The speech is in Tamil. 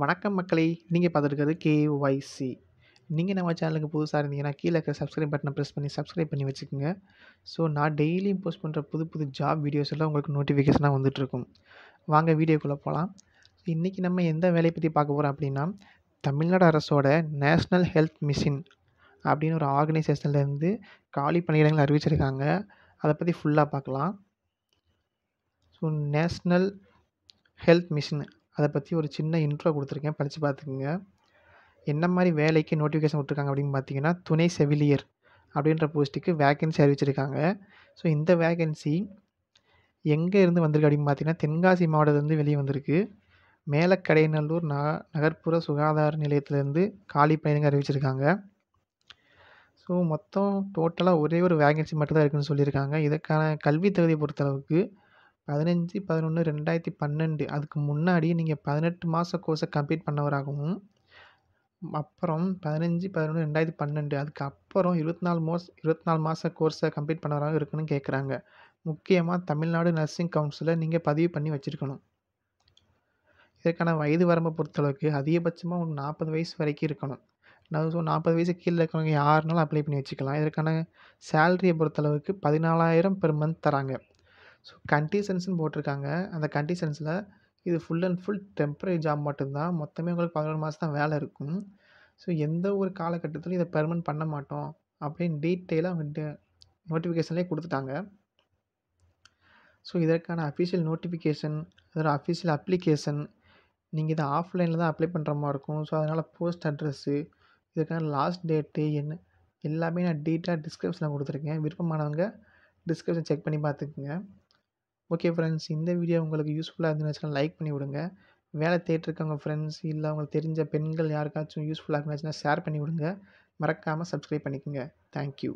வணக்கம் மக்களை நீங்கள் பார்த்துருக்கிறது கேஒய்சி நீங்கள் நம்ம சேனலுக்கு புதுசாக இருந்தீங்கன்னா கீழே இருக்கிற சப்ஸ்கிரைப் பட்டனை ப்ரெஸ் பண்ணி சப்ஸ்கிரைப் பண்ணி வச்சுக்கோங்க ஸோ நான் டெய்லியும் போஸ்ட் பண்ணுற புது புது ஜாப் வீடியோஸ் எல்லாம் உங்களுக்கு நோட்டிஃபிகேஷனாக வந்துட்டுருக்கும் வாங்க வீடியோக்குள்ளே போகலாம் இன்றைக்கி நம்ம எந்த வேலையை பற்றி பார்க்க போகிறோம் அப்படின்னா தமிழ்நாடு அரசோட நேஷ்னல் ஹெல்த் மிஷின் அப்படின்னு ஒரு ஆர்கனைசேஷன்லேருந்து காலி பணியிடங்கள் அறிவிச்சிருக்காங்க அதை பற்றி ஃபுல்லாக பார்க்கலாம் ஸோ நேஷ்னல் ஹெல்த் மிஷின் அதை பற்றி ஒரு சின்ன இன்ட்ரோ கொடுத்துருக்கேன் படித்து பார்த்துக்குங்க என்ன மாதிரி வேலைக்கு நோட்டிஃபிகேஷன் கொடுத்துருக்காங்க அப்படின்னு பார்த்தீங்கன்னா துணை செவிலியர் அப்படின்ற போஸ்ட்டுக்கு வேகன்சி அறிவிச்சிருக்காங்க ஸோ இந்த வேகன்சி எங்கே இருந்து வந்திருக்கு அப்படின்னு பார்த்தீங்கன்னா தென்காசி மாவட்டத்திலேருந்து வெளியே வந்திருக்கு மேலக்கடைநல்லூர் ந நகர்ப்புற சுகாதார நிலையத்திலேருந்து காலி பயணங்கள் அறிவிச்சிருக்காங்க ஸோ மொத்தம் டோட்டலாக ஒரே ஒரு வேகன்சி மட்டும்தான் இருக்குதுன்னு சொல்லியிருக்காங்க இதற்கான கல்வி தகுதியை பொறுத்தளவுக்கு பதினஞ்சு பதினொன்று ரெண்டாயிரத்தி பன்னெண்டு அதுக்கு முன்னாடி நீங்கள் பதினெட்டு மாத கோர்ஸை கம்ப்ளீட் பண்ணவராகவும் அப்புறம் பதினஞ்சு பதினொன்று ரெண்டாயிரத்தி பன்னெண்டு அதுக்கு அப்புறம் இருபத்தி நாலு மோஸ் இருபத்தி நாலு மாத கோர்ஸை கம்ப்ளீட் பண்ணவராக இருக்குன்னு கேட்குறாங்க முக்கியமாக தமிழ்நாடு நர்சிங் கவுன்சிலில் நீங்கள் பதிவு பண்ணி வச்சுருக்கணும் இதற்கான வயது வரம்பை பொறுத்தளவுக்கு அதிகபட்சமாக ஒரு நாற்பது வயசு வரைக்கும் இருக்கணும் நான் ஸோ நாற்பது வயசு கீழே இருக்கிறவங்க யாருனாலும் அப்ளை பண்ணி வச்சுக்கலாம் இதற்கான சேலரியை பொறுத்தளவுக்கு பதினாலாயிரம் பெர் மந்த் தராங்க ஸோ கண்டிஷன்ஸ்னு போட்டிருக்காங்க அந்த கண்டிஷன்ஸில் இது full and full temporary job மட்டும்தான் மொத்தமே உங்களுக்கு பதினோரு மாதம் தான் வேலை இருக்கும் ஸோ எந்த ஒரு காலகட்டத்திலையும் இதை பெர்மனன்ட் பண்ண மாட்டோம் அப்படின்னு டீட்டெயிலாக அவங்க நோட்டிஃபிகேஷன்லேயே கொடுத்துட்டாங்க ஸோ இதற்கான அஃபிஷியல் நோட்டிஃபிகேஷன் அதோட அஃபிஷியல் அப்ளிகேஷன் நீங்கள் இதை ஆஃப்லைனில் தான் அப்ளை பண்ணுற மாதிரி இருக்கும் ஸோ அதனால் போஸ்ட் அட்ரஸ்ஸு இதுக்கான லாஸ்ட் டேட்டு என்ன எல்லாமே நான் டீட்டெயிலாக டிஸ்கிரிப்ஷனில் கொடுத்துருக்கேன் விருப்பமானவங்க டிஸ்கிரிப்ஷன் செக் பண்ணி பார்த்துக்குங்க ஓகே ஃப்ரெண்ட்ஸ் இந்த வீடியோ உங்களுக்கு யூஸ்ஃபுல்லாக இருந்துச்சுன்னா லைக் பண்ணி விடுங்க வேலை தேட்டிருக்கவங்க ஃப்ரெண்ட்ஸ் இல்லை அவங்களுக்கு தெரிஞ்ச பெண்கள் யாருக்காச்சும் யூஸ்ஃபுல்லாக இருந்துச்சுன்னா ஷேர் பண்ணி விடுங்க மறக்காமல் சப்ஸ்கிரைப் பண்ணிக்கோங்க தேங்க்யூ